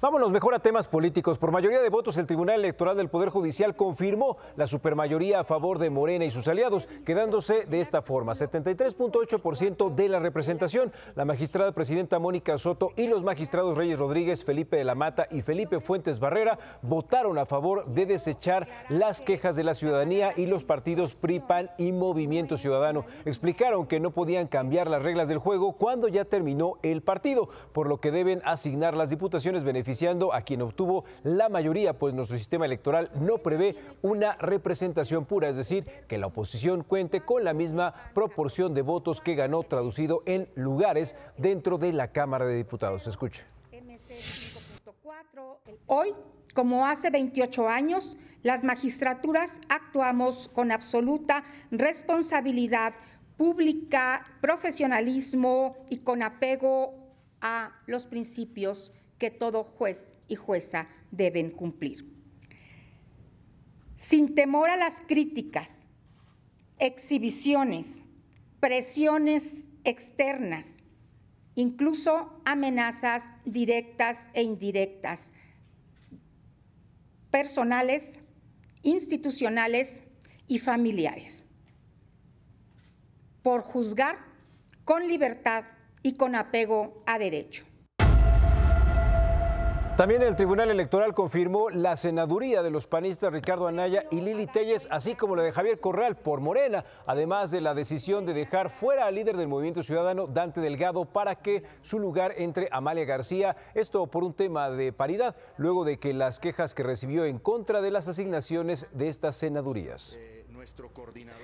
Vámonos mejor a temas políticos. Por mayoría de votos, el Tribunal Electoral del Poder Judicial confirmó la supermayoría a favor de Morena y sus aliados, quedándose de esta forma, 73.8% de la representación. La magistrada presidenta Mónica Soto y los magistrados Reyes Rodríguez, Felipe de la Mata y Felipe Fuentes Barrera votaron a favor de desechar las quejas de la ciudadanía y los partidos Pripan y Movimiento Ciudadano. Explicaron que no podían cambiar las reglas del juego cuando ya terminó el partido, por lo que deben asignar las diputaciones beneficiarias a quien obtuvo la mayoría, pues nuestro sistema electoral no prevé una representación pura, es decir, que la oposición cuente con la misma proporción de votos que ganó traducido en lugares dentro de la Cámara de Diputados. Escuche. Hoy, como hace 28 años, las magistraturas actuamos con absoluta responsabilidad pública, profesionalismo y con apego a los principios que todo juez y jueza deben cumplir. Sin temor a las críticas, exhibiciones, presiones externas, incluso amenazas directas e indirectas, personales, institucionales y familiares. Por juzgar con libertad y con apego a derecho. También el Tribunal Electoral confirmó la senaduría de los panistas Ricardo Anaya y Lili Telles, así como la de Javier Corral por Morena, además de la decisión de dejar fuera al líder del Movimiento Ciudadano, Dante Delgado, para que su lugar entre Amalia García, esto por un tema de paridad, luego de que las quejas que recibió en contra de las asignaciones de estas senadurías. Eh, nuestro coordinador...